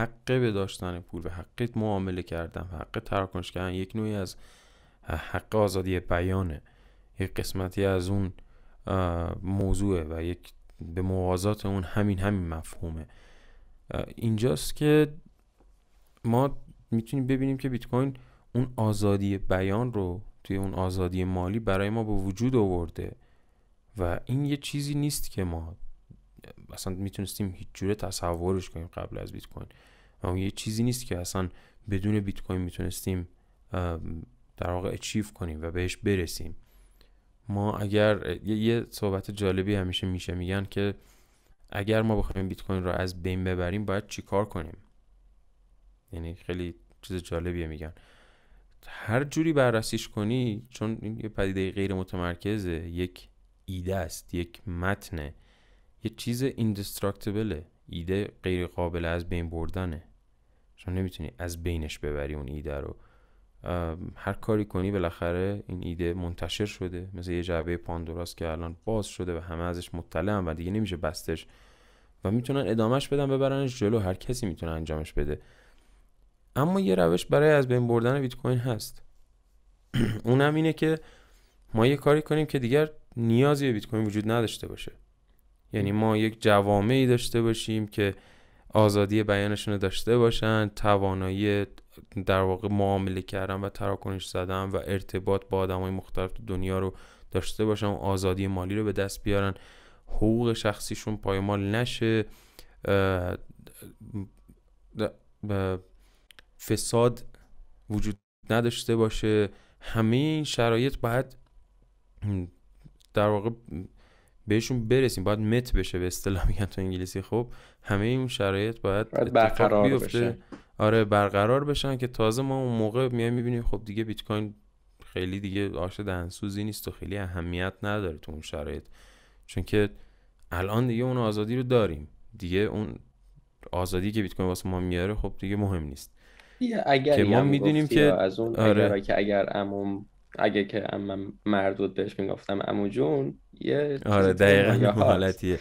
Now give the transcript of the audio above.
حق به داشتن پول و حق معامله کردن حق تراکنش کردن یک نوعی از حق آزادی بیانه یک قسمتی از اون موضوعه و یک به موازات اون همین همین مفهومه اینجاست که ما میتونیم ببینیم که بیت کوین اون آزادی بیان رو توی اون آزادی مالی برای ما به وجود آورده و این یه چیزی نیست که ما اصلا میتونستیم هیچ جوره تصورش کنیم قبل از بیت کوین اون یه چیزی نیست که اصلا بدون بیت کوین میتونستیم در واقع اچیف کنیم و بهش برسیم ما اگر یه صحبت جالبی همیشه میشه میگن که اگر ما بخوایم بیت کوین رو از بین ببریم باید چیکار کنیم یعنی خیلی چیز جالبیه میگن هر جوری بررسیش کنی چون این یه پدیده غیر متمرکزه یک ایده است یک متنه یه چیز ایندستراکتیبله ایده غیر قابل از بین بردنه چون نمیتونی از بینش ببری اون ایده رو هر کاری کنی بالاخره این ایده منتشر شده مثل یه جعبه پاندوراست که الان باز شده و همه ازش مطلعن و دیگه نمیشه بستش و میتونن ادامهش بدن ببرنش جلو هر کسی میتونه انجامش بده اما یه روش برای از بین بردن بیت کوین هست اونم اینه که ما یه کاری کنیم که دیگر نیازی به بیت کوین وجود نداشته باشه یعنی ما یک جوامعی داشته باشیم که آزادی بیانشون رو داشته باشن توانایی در واقع معامله کردن و تراکنش زدن و ارتباط با آدم های مختلف دنیا رو داشته باشن و آزادی مالی رو به دست بیارن حقوق شخصیشون پایمال نشه فساد وجود نداشته باشه همه این شرایط باید در واقع بهشون برسیم باید مت بشه به اصطلاح میگن تو انگلیسی خب همه این شرایط باید, باید برقرار بیفته. بشه. آره برقرار بشن که تازه ما اون موقع میای میبینیم خب دیگه بیت کوین خیلی دیگه آش دهنسوزی نیست و خیلی اهمیت نداره تو اون شرایط چون که الان دیگه اون آزادی رو داریم دیگه اون آزادی که بیت کوین واسه ما میاره خب دیگه مهم نیست که ما میدونیم که از اون آره. که اگر عموم اگه که من مردود بهش میگفتم امو جون یه آره دقیقا حالتیه